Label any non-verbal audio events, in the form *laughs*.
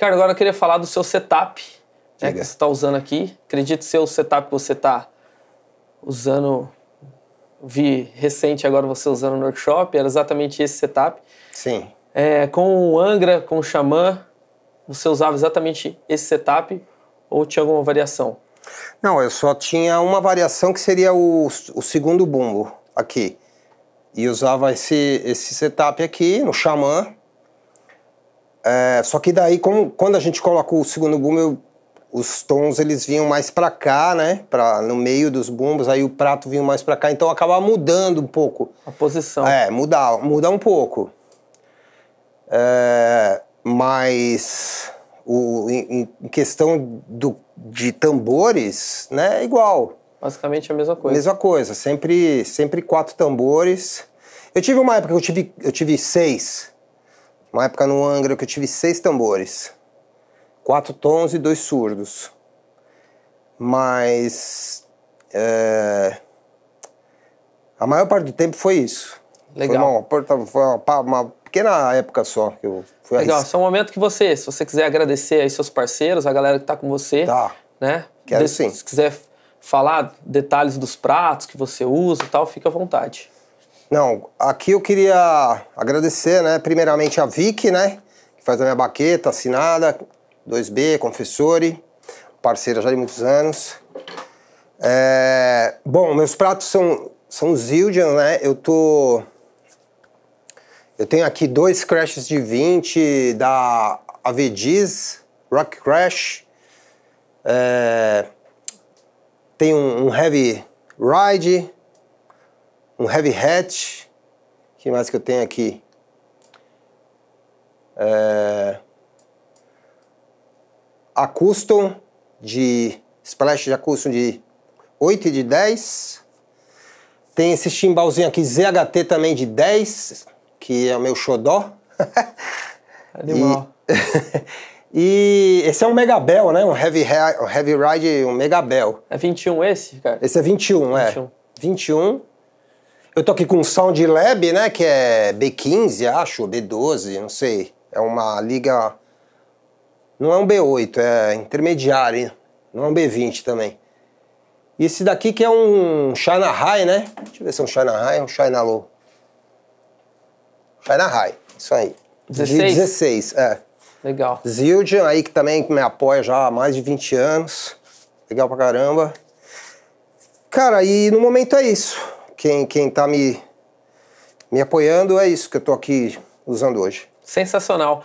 Ricardo, agora eu queria falar do seu setup né, que você está usando aqui. Acredito ser o setup que você está usando. Vi recente agora você usando no workshop, era exatamente esse setup. Sim. É, com o Angra, com o Xamã, você usava exatamente esse setup ou tinha alguma variação? Não, eu só tinha uma variação que seria o, o segundo bumbo aqui. E usava esse, esse setup aqui no Xamã é, só que daí, como, quando a gente colocou o segundo boom, eu, os tons eles vinham mais para cá, né? Pra, no meio dos bumbos, aí o prato vinha mais para cá, então acabava mudando um pouco. A posição. É, mudar, mudar um pouco. É, mas o, em, em questão do, de tambores, né, é igual. Basicamente a mesma coisa. Mesma coisa, sempre, sempre quatro tambores. Eu tive uma época que eu tive, eu tive seis. Uma época no Angra que eu tive seis tambores, quatro tons e dois surdos. Mas é, a maior parte do tempo foi isso. Legal. Foi uma, foi uma, uma pequena época só que eu fui Legal, arriscar. esse é um momento que você, se você quiser agradecer aí seus parceiros, a galera que está com você. Tá. Né? Quero de, sim. Se quiser falar detalhes dos pratos que você usa e tal, fica à vontade. Não, aqui eu queria agradecer, né, primeiramente a Vicky, né, que faz a minha baqueta assinada, 2B, confessore, parceira já de muitos anos. É, bom, meus pratos são são Zildjian, né? Eu tô eu tenho aqui dois crashes de 20 da Avediz, Rock Crash. É, tem um, um Heavy Ride, um heavy hat. O que mais que eu tenho aqui? É... A custom de splash de custom de 8 e de 10. Tem esse chimbalzinho aqui ZHT também de 10, que é o meu xodó. *laughs* Animal. E, *laughs* e esse é um Megabel, né? Um Heavy, heavy Ride, um Megabel. É 21 esse, cara? Esse é 21, 21. é. 21. Eu tô aqui com o Sound Lab, né, que é B15, acho, B12, não sei. É uma liga... Não é um B8, é intermediário, não é um B20 também. E esse daqui que é um China High, né? Deixa eu ver se é um China High ou um China Low. China High, isso aí. 16? 16, é. Legal. Zildjian aí que também me apoia já há mais de 20 anos. Legal pra caramba. Cara, e no momento é isso quem quem está me me apoiando é isso que eu estou aqui usando hoje. Sensacional.